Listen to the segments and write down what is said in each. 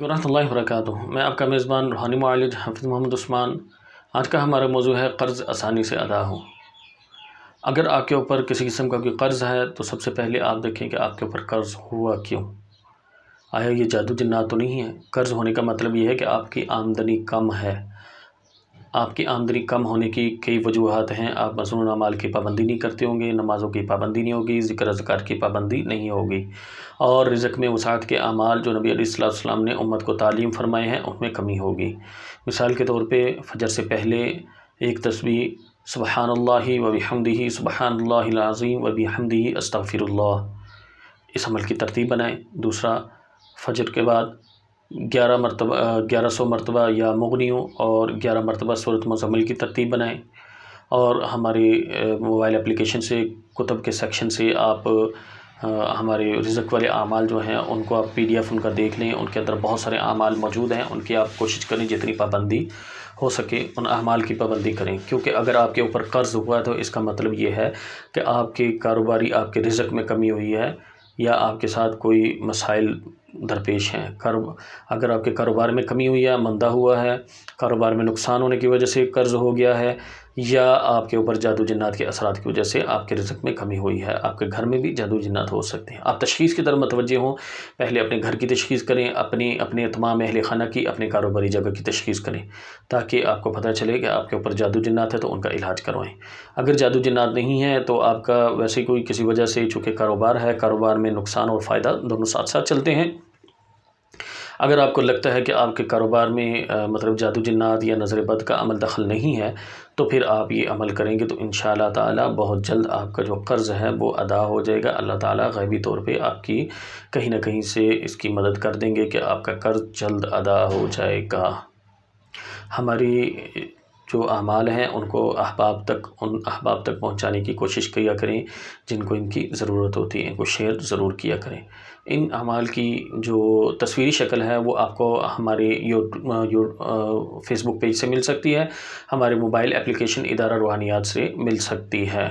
वरहमल वरक मैं आपका मेज़बान रूहानी मालिज हफिज़ मोहम्मद उस्मान आज का हमारा मौजू है कर्ज़ आसानी से अदा हो अगर आपके ऊपर किसी किस्म का कोई कर्ज़ है तो सबसे पहले आप देखें कि आपके ऊपर कर्ज़ हुआ क्यों आया ये जादू जन्ना तो नहीं है कर्ज़ होने का मतलब ये है कि आपकी आमदनी कम है आपकी आमदनी कम होने की कई वजूहत हैं आप मसनू अमाल की पाबंदी नहीं करते होंगे नमाज़ों की पाबंदी नहीं होगी ज़िक्र अजकार की पाबंदी नहीं होगी और रिज़क में वसात के अमाल जो नबी अलीसम ने उम्मत को तालीम फरमाए हैं उनमें कमी होगी मिसाल के तौर पर फजर से पहले एक तस्वीर सुबहानल्ला वबी हमदही सुबहानल्लाज़ीम वबी हमदही अस्तफ़िर इस अमल की तरतीब बनाएँ दूसरा फजर के बाद ग्यारह मरतबा ग्यारह सौ मरतबा या मगनियों और ग्यारह मरतबा सूरत मजमल की तरतीब बनाएँ और हमारे मोबाइल एप्लीकेशन से कुतब के सेक्शन से आप हमारे रिजक वाले अमाल जो हैं उनको आप पी डी एफ़ उनका देख लें उनके अंदर बहुत सारे अमाल मौजूद हैं उनकी आप कोशिश करें जितनी पाबंदी हो सके उन अमाल की पाबंदी करें क्योंकि अगर आपके ऊपर कर्ज़ हुआ है तो इसका मतलब ये है कि आपके कारोबारी आपके रिजक में कमी हुई है या आपके साथ कोई मसाइल दरपेश हैं कर अगर आपके कारोबार में कमी हुई है मंदा हुआ है कारोबार में नुकसान होने की वजह से कर्ज़ हो गया है या आपके ऊपर जादू जन्नात के असरा की वजह से आपके रिजक में कमी हुई है आपके घर में भी जादू जन्नात हो सकते हैं आप तशीस की तरफ मतवजह हों पहले अपने घर की तशीस करें अपनी अपने तमाम अहल खाना की अपने कारोबारी जगह की तशीस करें ताकि आपको पता चले कि आपके ऊपर जादू जन्नात है तो उनका इलाज करवाएँ अगर जादू जन्नात नहीं है तो आपका वैसे कोई किसी वजह से चूँकि कारोबार है कारोबार में नुकसान और फ़ायदा दोनों साथ साथ चलते हैं अगर आपको लगता है कि आपके कारोबार में आ, मतलब जादू जन्नात या नज़र बद का अमल दखल नहीं है तो फिर आप ये अमल करेंगे तो इन ताला बहुत जल्द आपका जो कर्ज़ है वो अदा हो जाएगा अल्लाह ताला गैबी तौर पे आपकी कहीं ना कहीं से इसकी मदद कर देंगे कि आपका कर्ज़ जल्द अदा हो जाएगा हमारी जो अमाल हैं उनको अहबाब तक उन अहबाब तक पहुँचाने की कोशिश किया करें जिनको इनकी ज़रूरत होती है इनको शेयर ज़रूर किया करें इन अमाल की जो तस्वीरी शक्ल है वो आपको हमारे यू यू फेसबुक पेज से मिल सकती है हमारे मोबाइल एप्लीकेशन इदारा रूहानियात से मिल सकती है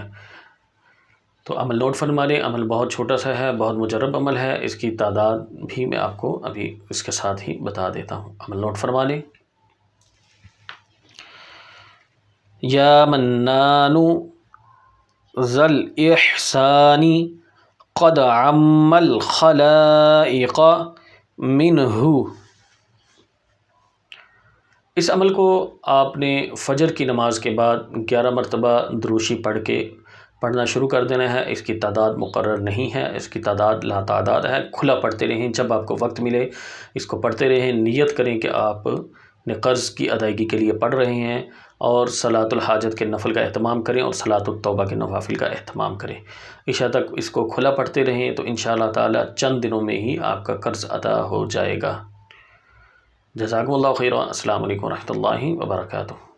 तो अमल नोट फरमा लें अमल बहुत छोटा सा है बहुत मुजरब अमल है इसकी तादाद भी मैं आपको अभी इसके साथ ही बता देता हूँ अमल नोट फरमा लें या मन्नानु ज़ल इहसानी क़द अमल ख़ला मिनहू इस अमल को आपने फ़जर की नमाज के बाद ग्यारह मरतबा द्रोशी पढ़ के पढ़ना शुरू कर देना है इसकी तादाद मुकर नहीं है इसकी तादाद ला तादाद है खुला पढ़ते रहें जब आपको वक्त मिले इसको पढ़ते रहें नियत करें कि आप कर्ज़ की अदायगी के लिए पढ़ रहे हैं और सलातुल हाजत के नफल का अहतमाम करें और सलातुल तौबा के नवाफिल का अहतमाम करें इशा तक इसको खुला पढ़ते रहें तो इन ताला चंद दिनों में ही आपका कर्ज़ अदा हो जाएगा जजाकल्ला खैर असल वरहमल वर्का